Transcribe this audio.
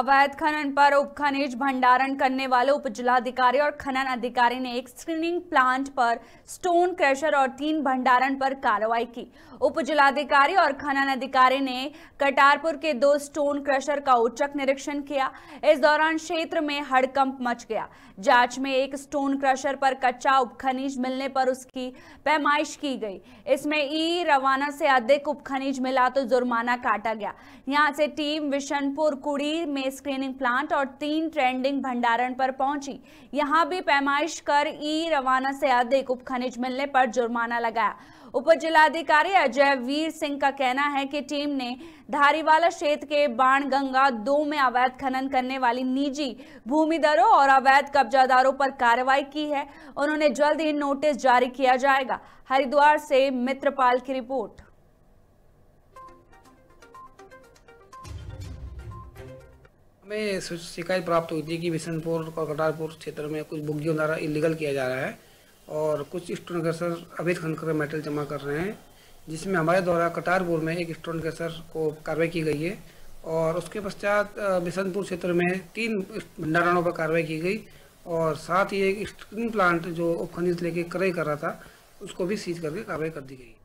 अवैध खनन पर उप खनिज भंडारण करने वाले उप जिलाधिकारी और खनन अधिकारी ने एक स्क्रीनिंग प्लांट पर स्टोन क्रशर और तीन भंडारण पर कार्रवाई की उप जिलाधिकारी और खनन अधिकारी ने कटारपुर के दो स्टोन क्रेशर का उचक निरीक्षण किया इस दौरान क्षेत्र में हड़कंप मच गया जांच में एक स्टोन क्रशर पर कच्चा उप खनिज मिलने पर उसकी पैमाइश की गई इसमें ई रवाना से अधिक उप खनिज मिला तो जुर्माना काटा गया यहाँ से टीम विशनपुर कुड़ी में में स्क्रीनिंग प्लांट और तीन ट्रेंडिंग भंडारण पर पहुंची यहां भी पैमाइश कर ई रवाना से अधिक उप खनिज मिलने पर जुर्माना लगाया उप जिलाधिकारी अजय वीर सिंह का कहना है कि टीम ने धारीवाला क्षेत्र के बाण गंगा दो में अवैध खनन करने वाली निजी भूमिदरों और अवैध कब्जादारों पर कार्रवाई की है उन्होंने जल्द ही नोटिस जारी किया जाएगा हरिद्वार से मित्रपाल की रिपोर्ट में शिकायत प्राप्त हुई थी कि बिशनपुर और कटारपुर क्षेत्र में कुछ बुग्गियों द्वारा इलीगल किया जा रहा है और कुछ स्टोन कैसर अवैध खनन कर मेटल जमा कर रहे हैं जिसमें हमारे द्वारा कटारपुर में एक स्टोन कैसर को कार्रवाई की गई है और उसके पश्चात बिशनपुर क्षेत्र में तीन भंडारणों पर कार्रवाई की गई और साथ ही एक स्टीम प्लांट जो उपखनिज लेके क्रय कर रहा था उसको भी सीज करके कार्रवाई कर दी गई